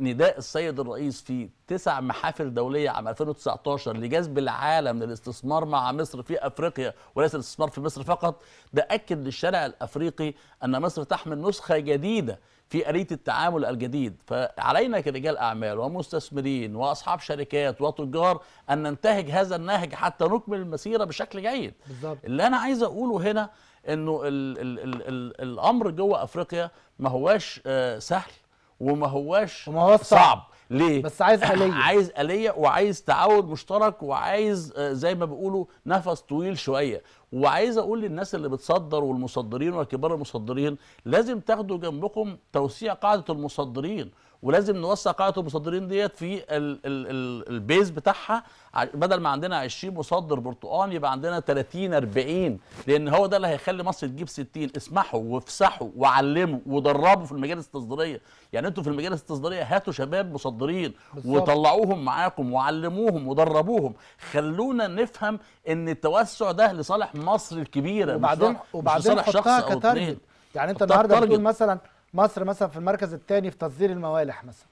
نداء يعني السيد الرئيس في تسع محافل دوليه عام 2019 لجذب العالم للاستثمار مع مصر في افريقيا وليس الاستثمار في مصر فقط ده اكد للشارع الافريقي ان مصر تحمل نسخه جديده في آلية التعامل الجديد فعلينا كرجال أعمال ومستثمرين وأصحاب شركات وتجار أن ننتهج هذا النهج حتى نكمل المسيرة بشكل جيد بالزبط. اللي أنا عايز أقوله هنا أنه الـ الـ الـ الـ الأمر جوه أفريقيا ما هواش آه، سهل وما هواش صعب ليه بس عايز آلية عايز آلية وعايز تعاون مشترك وعايز آه، زي ما بيقولوا نفس طويل شوية وعايز اقول للناس اللي بتصدر والمصدرين وكبار المصدرين لازم تاخدوا جنبكم توسيع قاعدة المصدرين ولازم نوسع قاعده المصدرين ديت في الـ الـ الـ البيز بتاعها بدل ما عندنا 20 مصدر برتقال يبقى عندنا 30 40 لان هو ده اللي هيخلي مصر تجيب 60 اسمحوا وافسحوا وعلموا ودربوا في المجالس التصديريه يعني انتوا في المجالس التصديريه هاتوا شباب مصدرين وطلعوهم معاكم وعلموهم ودربوهم خلونا نفهم ان التوسع ده لصالح مصر الكبيره وبعدين وبعدين لصالح او اتنين يعني انت النهارده بتقول مثلا مصر مثلا في المركز الثاني في تصدير الموالح مثلا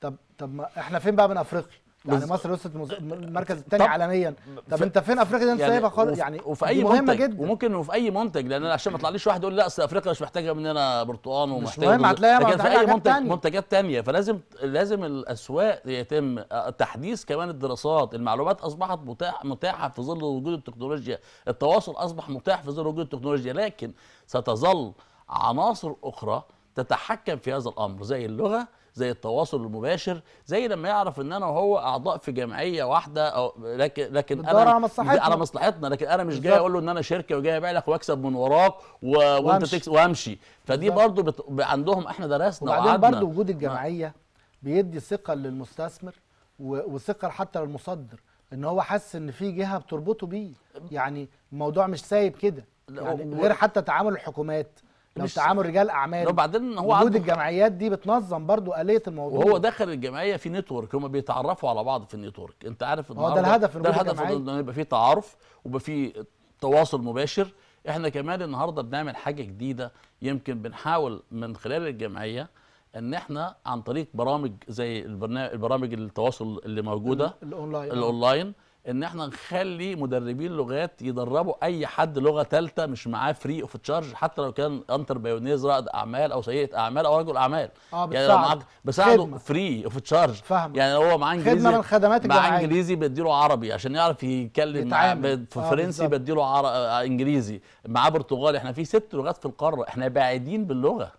طب طب ما احنا فين بقى من افريقيا يعني مصر وصلت المركز الثاني عالميا طب انت فين افريقيا دي انت يعني سايبها خالص يعني وفي اي مهمه منتج جدا وممكن وفي اي منتج لان عشان ما يطلعليش واحد يقول لا اصل افريقيا مش محتاجه مننا برتقان ومحتاجه مش مهم هتلاقيها في اي منتج تانية. منتجات ثانيه فلازم لازم الاسواق يتم تحديث كمان الدراسات المعلومات اصبحت متاح متاحه في ظل وجود التكنولوجيا التواصل اصبح متاح في ظل وجود التكنولوجيا لكن ستظل عناصر اخرى تتحكم في هذا الامر زي اللغه زي التواصل المباشر زي لما يعرف ان انا وهو اعضاء في جمعيه واحده او لكن لكن انا على مصلحتنا على مصلحتنا لكن انا مش جاي اقول له ان انا شركه وجاي ابيع لك واكسب من وراك و... وانت تكسب وامشي فدي برضو بت... عندهم احنا درسنا وبعدين برضو وجود الجمعيه بيدي ثقه للمستثمر و... وثقه حتى للمصدر ان هو حاسس ان في جهه بتربطه بيه يعني الموضوع مش سايب كده يعني غير حتى تعامل الحكومات لو تعامل رجال اعمال وبعدين هو وجود الجمعيات دي بتنظم برضو آلية الموضوع وهو داخل الجمعيه في نتورك هم بيتعرفوا على بعض في النتورك انت عارف النهارده ده الهدف ده الهدف ان يبقى في تعارف ويبقى في تواصل مباشر احنا كمان النهارده بنعمل حاجه جديده يمكن بنحاول من خلال الجمعيه ان احنا عن طريق برامج زي البرامج التواصل اللي موجوده الاونلاين الاونلاين ان احنا نخلي مدربين لغات يدربوا اي حد لغه ثالثه مش معاه فري اوف تشارج حتى لو كان انتر بايونيز رائد اعمال او سيئه اعمال او رجل اعمال اه بتساعد. يعني لو معاك بساعده فري اوف تشارج يعني هو معاه انجليزي خدمه من الخدمات الجامعيه معاه انجليزي بديله عربي عشان يعرف يتكلم معاه فرنسي آه بديله عر... انجليزي معاه برتغالي احنا في ست لغات في القاره احنا بعيدين باللغه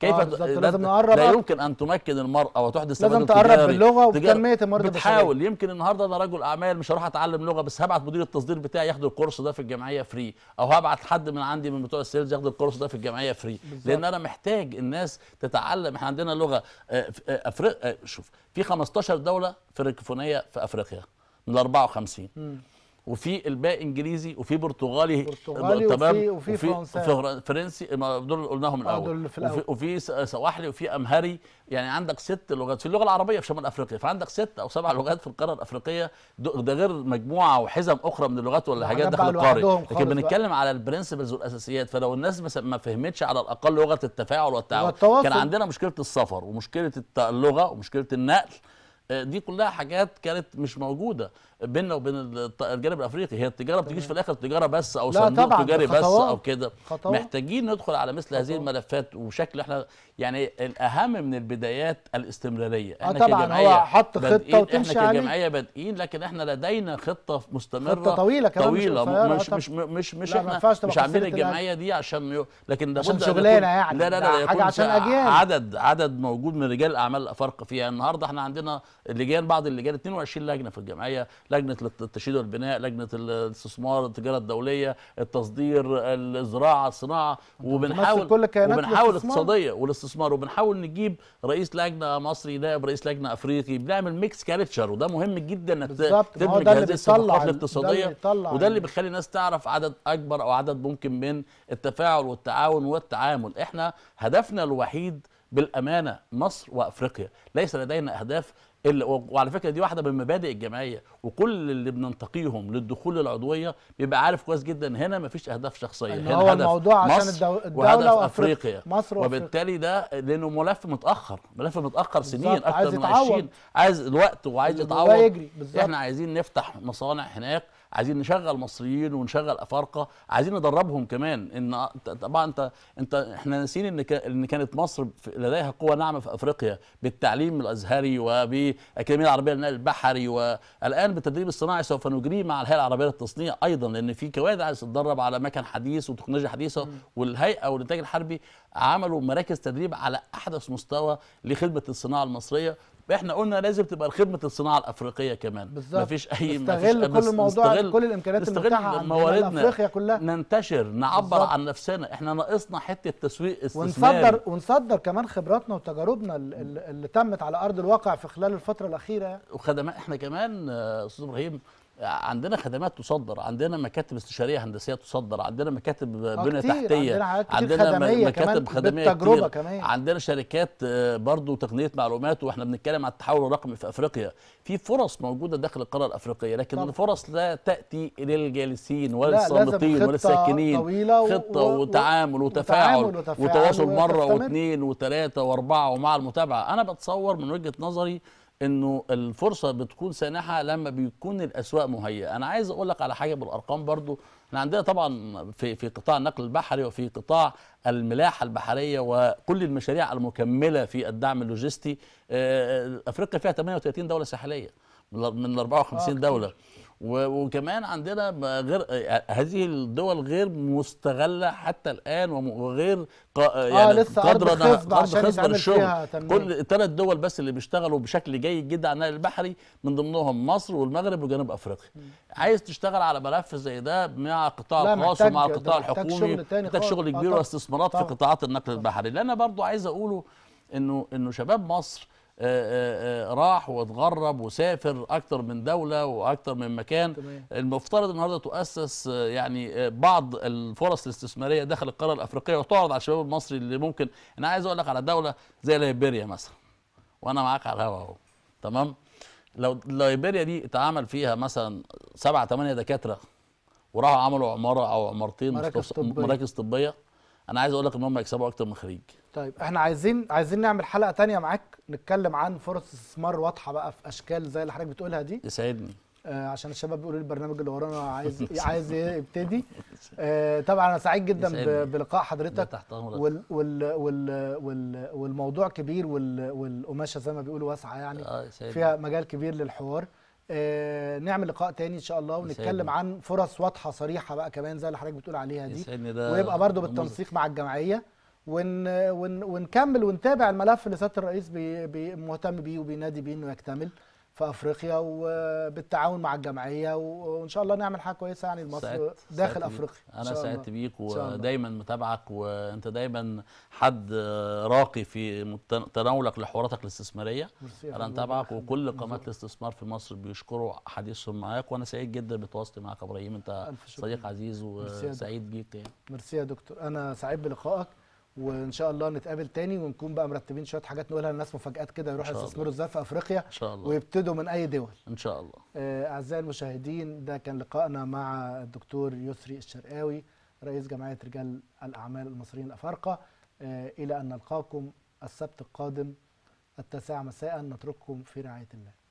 كيف آه لازم نقرب لا يمكن ان تمكن المراه وتحدث لازم تقرب في اللغه وتنميه المرضى بتحاول يمكن النهارده انا رجل اعمال مش هروح اتعلم لغه بس هبعت مدير التصدير بتاعي ياخد الكورس ده في الجمعيه فري او هبعت حد من عندي من بتوع السيلز ياخد الكورس ده في الجمعيه فري بالزبط. لان انا محتاج الناس تتعلم احنا عندنا لغه آه، آه، افريقيا آه، شوف في 15 دوله فرنكفونيه في افريقيا من 54 م. وفي الباقي انجليزي وفي برتغالي, برتغالي تمام وفي, وفي, وفي فرنسي دول اللي قلناهم آه، الاول وفي, وفي سواحلي وفي امهري يعني عندك ست لغات في اللغه العربيه في شمال افريقيا فعندك ست او سبع لغات في القاره الافريقيه ده غير مجموعه وحزم اخرى من اللغات ولا حاجات داخل القاره لكن بنتكلم على البرنسبلز والاساسيات فلو الناس ما فهمتش على الاقل لغه التفاعل والتعاون كان عندنا مشكله السفر ومشكله اللغه ومشكله النقل آه، دي كلها حاجات كانت مش موجوده بيننا وبين الجانب الافريقي هي التجاره ما بتجيش في الاخر تجاره بس او صندوق تجاري بس او كده محتاجين ندخل على مثل هذه الملفات وشكل احنا يعني الاهم من البدايات الاستمراريه آه، احنا طبعا كجمعيه هو حط خطه وتمشي احنا كجمعيه بادئين لكن احنا لدينا خطه مستمره خطه طويله كمان طويله مش مش مش مش احنا مش عاملين الجمعيه دي عشان لكن ده عشان شغلانه يعني لا لا لا حاجه عشان اجيال عدد عدد موجود من رجال الاعمال الافارقه فيها النهارده احنا عندنا اللجان بعض اللجان 22 لجنه في الجمعيه لجنه التشييد والبناء لجنه الاستثمار التجاره الدوليه التصدير الزراعه الصناعه وبنحاول وبنحاول الاقتصاديه والاستثمار وبنحاول نجيب رئيس لجنه مصري نائب رئيس لجنه افريقي بنعمل ميكس كاريتشر وده مهم جدا انك تدمج هذه الصفقات الاقتصاديه وده اللي بيخلي الناس تعرف عدد اكبر او عدد ممكن من التفاعل والتعاون والتعامل احنا هدفنا الوحيد بالامانه مصر وافريقيا ليس لدينا اهداف وعلى فكره دي واحده من مبادئ الجمعيه وكل اللي بننتقيهم للدخول العضويه بيبقى عارف كويس جدا هنا مفيش اهداف شخصيه هنا هو هدف الموضوع مصر عشان الدو... الدوله وهدف افريقيا مصر وبالتالي ده لانه ملف متاخر ملف متاخر سنين اكتر من 20 عايز الوقت وعايز يتعوض احنا عايزين نفتح مصانع هناك عايزين نشغل مصريين ونشغل افارقه عايزين ندربهم كمان ان طبعا انت انت احنا ناسيين ان ان كانت مصر لديها قوه ناعمه في افريقيا بالتعليم الازهري وبالاكاديميه العربيه للنقل البحري والان بالتدريب الصناعي سوف نجري مع الهيئه العربيه للتصنيع ايضا لان في كوادر عايز تتدرب على مكن حديث وتكنولوجيا حديثه والهيئه والانتاج الحربي عملوا مراكز تدريب على احدث مستوى لخدمه الصناعه المصريه احنا قلنا لازم تبقى خدمه الصناعه الافريقيه كمان بالظبط مفيش اي نستغل مفيش كل الموضوع نستغل كل الامكانيات المتاحه مواردنا افريقيا كلها ننتشر نعبر بالزبط. عن نفسنا احنا ناقصنا حته تسويق استثماري ونصدر ونصدر كمان خبراتنا وتجاربنا اللي تمت على ارض الواقع في خلال الفتره الاخيره وخدمات احنا كمان آه، استاذ ابراهيم عندنا خدمات تصدر عندنا مكاتب استشاريه هندسيه تصدر عندنا مكاتب آه، بنيه تحتيه عندنا, عندنا خدمية مكاتب كمان خدميه كتير كمان. عندنا شركات آه، برضو تقنيه معلومات واحنا بنتكلم عن التحول الرقمي في افريقيا في فرص موجوده داخل القاره الافريقيه لكن طبعا. الفرص لا تاتي للجالسين والصامتين والساكنين خطه و... وتعامل وتفاعل وتواصل مره واثنين وثلاثه واربعه ومع المتابعه انا بتصور من وجهه نظري انه الفرصه بتكون سانحه لما بيكون الاسواق مهيئه انا عايز اقول لك على حاجه بالارقام برضو احنا عندنا طبعا في في قطاع النقل البحري وفي قطاع الملاحه البحريه وكل المشاريع المكمله في الدعم اللوجستي آه، آه، افريقيا فيها 38 دوله ساحليه من 54 آه، دوله وكمان عندنا غير هذه الدول غير مستغله حتى الان وغير آه، يعني آه لسه قادره ارض خصبه للشغل كل ثلاث دول بس اللي بيشتغلوا بشكل جيد جدا على النقل البحري من ضمنهم مصر والمغرب وجنوب افريقيا م. عايز تشتغل على ملف زي ده مع قطاع الخاص ومع القطاع الحكومي محتاج شغل آه، كبير واستثمارات في قطاعات النقل البحري اللي انا برضو عايز اقوله انه انه شباب مصر آه، آه، آه، راح واتغرب وسافر اكتر من دوله واكتر من مكان تمام. المفترض النهارده تؤسس يعني بعض الفرص الاستثماريه داخل القاره الافريقيه وتعرض على الشباب المصري اللي ممكن انا عايز اقول لك على دوله زي ليبيريا مثلا وانا معاك على الهوا اهو تمام لو ليبيريا دي اتعمل فيها مثلا سبعة ثمانية دكاتره وراحوا عملوا عماره او عمارتين مراكز طبيه, مراكز طبية انا عايز اقول لك ان هم هيكسبوا اكتر من خريج طيب احنا عايزين عايزين نعمل حلقه تانية معاك نتكلم عن فرص استثمار واضحه بقى في اشكال زي اللي حضرتك بتقولها دي يسعدني آه عشان الشباب بيقولوا البرنامج اللي ورانا عايز عايز يبتدي آه طبعا انا سعيد جدا بلقاء حضرتك وال وال وال وال والموضوع كبير وال والقماشه زي ما بيقولوا واسعه يعني آه فيها مجال كبير للحوار آه، نعمل لقاء تاني ان شاء الله ونتكلم عن فرص واضحه صريحه بقى كمان زي اللي حضرتك بتقول عليها دي ويبقى برضو بالتنسيق مع الجمعيه ون ون ونكمل ونتابع الملف اللي سياده الرئيس بي بي مهتم بيه وبينادي بيه انه يكتمل في افريقيا وبالتعاون مع الجمعيه وان شاء الله نعمل حاجه كويسه يعني لمصر داخل افريقيا انا سعدت بيك ودايما متابعك وانت دايما حد راقي في تناولك لحواراتك الاستثماريه انا متابعك وكل قامات الاستثمار في مصر بيشكروا حديثهم معاك وانا سعيد جدا بتواصلي معاك ابراهيم انت صديق عزيز وسعيد بيك يعني ميرسي يا دكتور انا سعيد بلقائك وان شاء الله نتقابل تاني ونكون بقى مرتبين شويه حاجات نقولها للناس مفاجات كده يروحوا يستثمروا ازاي في افريقيا ان شاء الله ويبتدوا من اي دول ان شاء الله آه، اعزائي المشاهدين ده كان لقائنا مع الدكتور يسري الشرقاوي رئيس جمعيه رجال الاعمال المصريين الافارقه آه، الى ان نلقاكم السبت القادم التاسعه مساء نترككم في رعايه الله